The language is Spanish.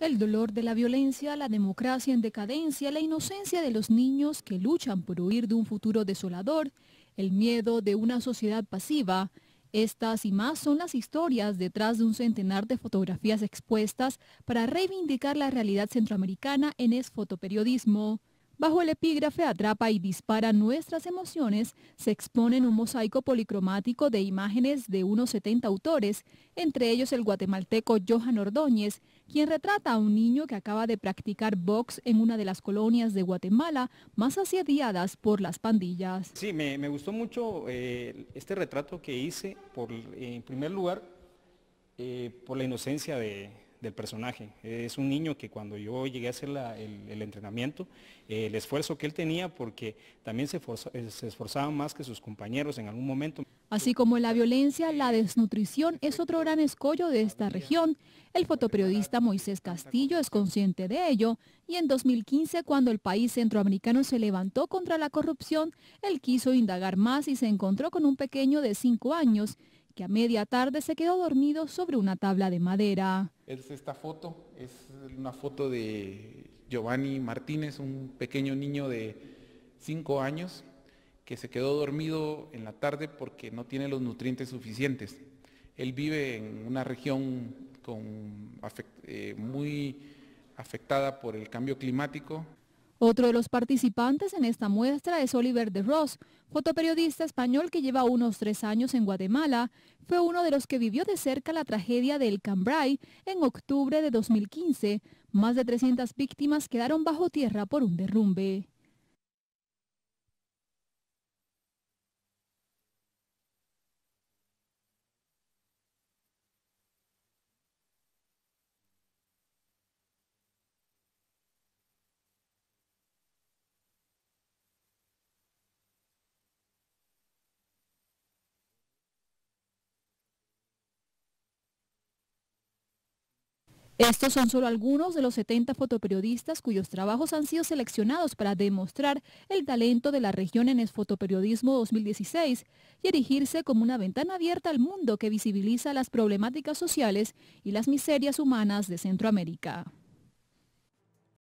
El dolor de la violencia, la democracia en decadencia, la inocencia de los niños que luchan por huir de un futuro desolador, el miedo de una sociedad pasiva, estas y más son las historias detrás de un centenar de fotografías expuestas para reivindicar la realidad centroamericana en fotoperiodismo. Bajo el epígrafe Atrapa y dispara nuestras emociones, se en un mosaico policromático de imágenes de unos 70 autores, entre ellos el guatemalteco Johan Ordóñez, quien retrata a un niño que acaba de practicar box en una de las colonias de Guatemala más asediadas por las pandillas. Sí, me, gustó mucho eh, este retrato que hice, por, en primer lugar, eh, por la inocencia de, del personaje. Es un niño que cuando yo llegué a hacer el, entrenamiento, eh, el esfuerzo que él tenía, porque también se, eh, se esforzaba más que sus compañeros en algún momento. Así como la violencia, la desnutrición es otro gran escollo de esta región. El fotoperiodista Moisés Castillo es consciente de ello y en 2015, cuando el país centroamericano se levantó contra la corrupción, él quiso indagar más y se encontró con un pequeño de cinco años que a media tarde se quedó dormido sobre una tabla de madera. esta foto, es una foto de Giovanni Martínez, un pequeño niño de 5 años que se quedó dormido en la tarde porque no tiene los nutrientes suficientes. Él vive en una región eh, muy afectada por el cambio climático. Otro de los participantes en esta muestra es Oliver de Ross, fotoperiodista español que lleva unos tres años en Guatemala. Fue uno de los que vivió de cerca la tragedia del Cambrai en octubre de 2015. Más de 300 víctimas quedaron bajo tierra por un derrumbe. Estos son solo algunos de los 70 fotoperiodistas cuyos trabajos han sido seleccionados para demostrar el talento de la región en el fotoperiodismo 2016 y erigirse como una ventana abierta al mundo que visibiliza las problemáticas sociales y las miserias humanas de Centroamérica.